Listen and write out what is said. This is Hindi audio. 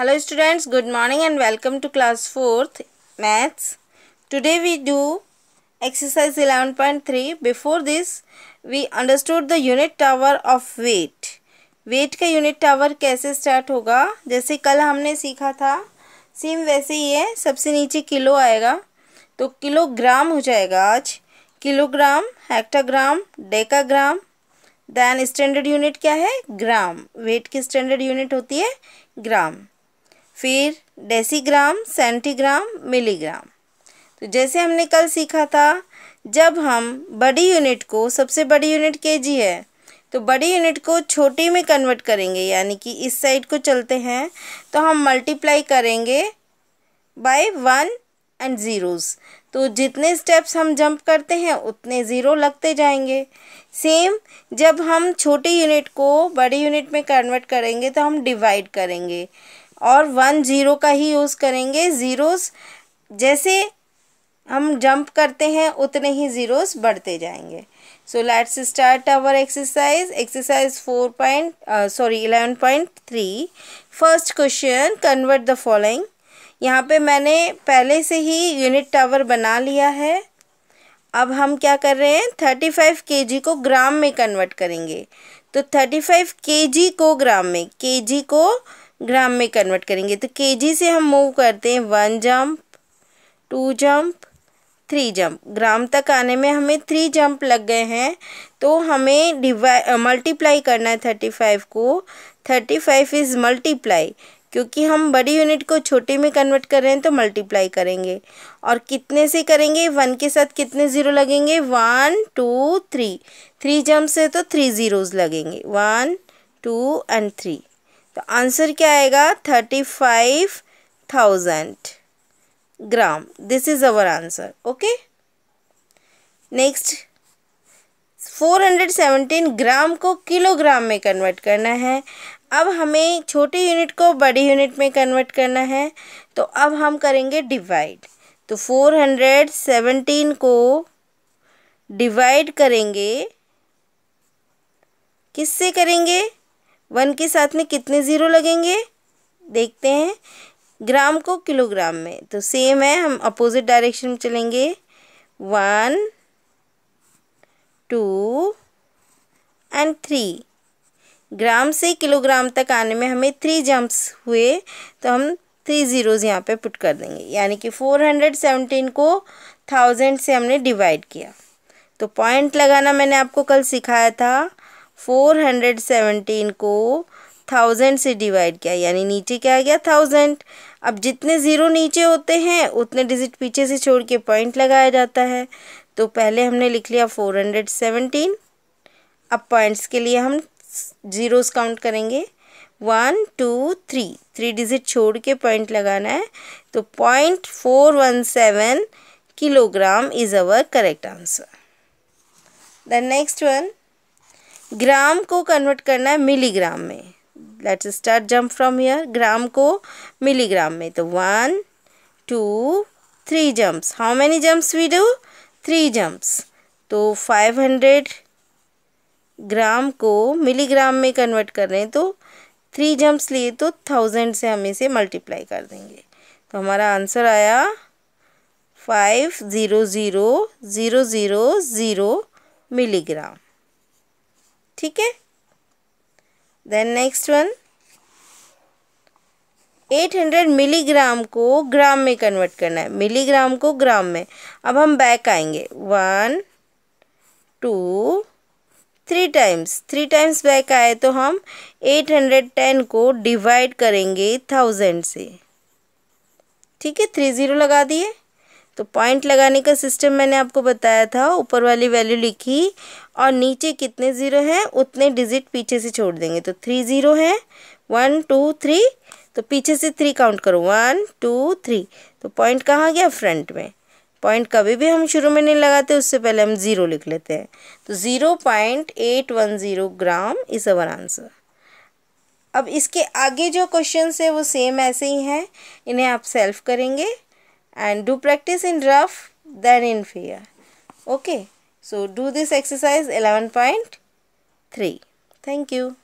hello students good morning and welcome to class 4th maths today we do exercise 11.3 before this we understood the unit tower of weight weight का unit tower कैसे start होगा जैसे कल हमने सीखा था सेम वैसे ही है सबसे नीचे किलो आएगा तो किलोग्राम हो जाएगा आज kilogram hectogram decagram then standard unit क्या है ग्राम वेट की स्टैंडर्ड यूनिट होती है ग्राम फिर डेसीग्राम सेंटीग्राम मिलीग्राम तो जैसे हमने कल सीखा था जब हम बड़ी यूनिट को सबसे बड़ी यूनिट के जी है तो बड़ी यूनिट को छोटी में कन्वर्ट करेंगे यानी कि इस साइड को चलते हैं तो हम मल्टीप्लाई करेंगे बाय वन एंड ज़ीरोस तो जितने स्टेप्स हम जंप करते हैं उतने ज़ीरो लगते जाएंगे सेम जब हम छोटी यूनिट को बड़ी यूनिट में कन्वर्ट करेंगे तो हम डिवाइड करेंगे और वन ज़ीरो का ही यूज़ करेंगे ज़ीरोस जैसे हम जंप करते हैं उतने ही ज़ीरोस बढ़ते जाएंगे so let's start our exercise exercise four point sorry eleven point three first question convert the following यहाँ पे मैंने पहले से ही यूनिट टावर बना लिया है अब हम क्या कर रहे हैं थर्टी फाइव के जी को ग्राम में कन्वर्ट करेंगे तो थर्टी फाइव के जी को ग्राम में के जी को ग्राम में कन्वर्ट करेंगे तो जी से हम मूव करते हैं one jump two jump three jump gram तक आने में हमें थ्री जंप लग गए हैं तो हमें डिवाइ मल्टीप्लाई करना है थर्टी फाइव को थर्टी फाइव इज़ मल्टीप्लाई क्योंकि हम बड़ी यूनिट को छोटे में कन्वर्ट कर रहे हैं तो मल्टीप्लाई करेंगे और कितने से करेंगे वन के साथ कितने ज़ीरो लगेंगे one two three three jump से तो थ्री ज़ीरोज़ लगेंगे वन टू एंड थ्री तो आंसर क्या आएगा thirty five thousand gram this is our answer okay next four hundred seventeen gram को किलोग्राम में कन्वर्ट करना है अब हमें छोटे यूनिट को बड़ी यूनिट में कन्वर्ट करना है तो अब हम करेंगे डिवाइड तो फोर हंड्रेड सेवेंटीन को डिवाइड करेंगे किससे करेंगे वन के साथ में कितने ज़ीरो लगेंगे देखते हैं ग्राम को किलोग्राम में तो सेम है हम अपोजिट डायरेक्शन में चलेंगे one two and three gram से किलोग्राम तक आने में हमें थ्री जंप्स हुए तो हम थ्री ज़ीरोज़ यहाँ पे पुट कर देंगे यानी कि फोर हंड्रेड सेवनटीन को थाउजेंड से हमने डिवाइड किया तो पॉइंट लगाना मैंने आपको कल सिखाया था फोर हंड्रेड सेवनटीन को थाउजेंड से डिवाइड किया यानी नीचे क्या आ गया थाउजेंड अब जितने ज़ीरो नीचे होते हैं उतने डिजिट पीछे से छोड़ के पॉइंट लगाया जाता है तो पहले हमने लिख लिया फोर हंड्रेड सेवनटीन अब पॉइंट्स के लिए हम ज़ीरोस काउंट करेंगे one two three three digit छोड़ के पॉइंट लगाना है तो point four one seven kilogram is our correct answer the next one gram को कन्वर्ट करना है मिलीग्राम में let's start jump from here gram को मिलीग्राम में तो one two three jumps how many jumps we do three jumps तो फाइव हंड्रेड ग्राम को मिलीग्राम में कन्वर्ट कर रहे हैं तो थ्री जम्प्स लिए तो थाउजेंड से हम इसे मल्टीप्लाई कर देंगे तो हमारा आंसर आया five zero zero zero zero zero milligram ठीक है देन नेक्स्ट वन 800 मिलीग्राम को ग्राम में कन्वर्ट करना है मिलीग्राम को ग्राम में अब हम बैक आएंगे one two three times three times back आए तो हम 810 को डिवाइड करेंगे थाउजेंड से ठीक है थ्री ज़ीरो लगा दिए तो पॉइंट लगाने का सिस्टम मैंने आपको बताया था ऊपर वाली वैल्यू लिखी और नीचे कितने ज़ीरो हैं उतने डिजिट पीछे से छोड़ देंगे तो थ्री ज़ीरो हैं वन टू थ्री तो पीछे से थ्री काउंट करो वन टू थ्री तो पॉइंट कहाँ गया फ्रंट में पॉइंट कभी भी हम शुरू में नहीं लगाते उससे पहले हम ज़ीरो लिख लेते हैं तो zero point eight one zero gram is our answer अब इसके आगे जो क्वेश्चन है वो सेम ऐसे ही हैं इन्हें आप सेल्फ करेंगे and do practice in rough than in fair. Okay. So do this exercise 11.3. Thank you.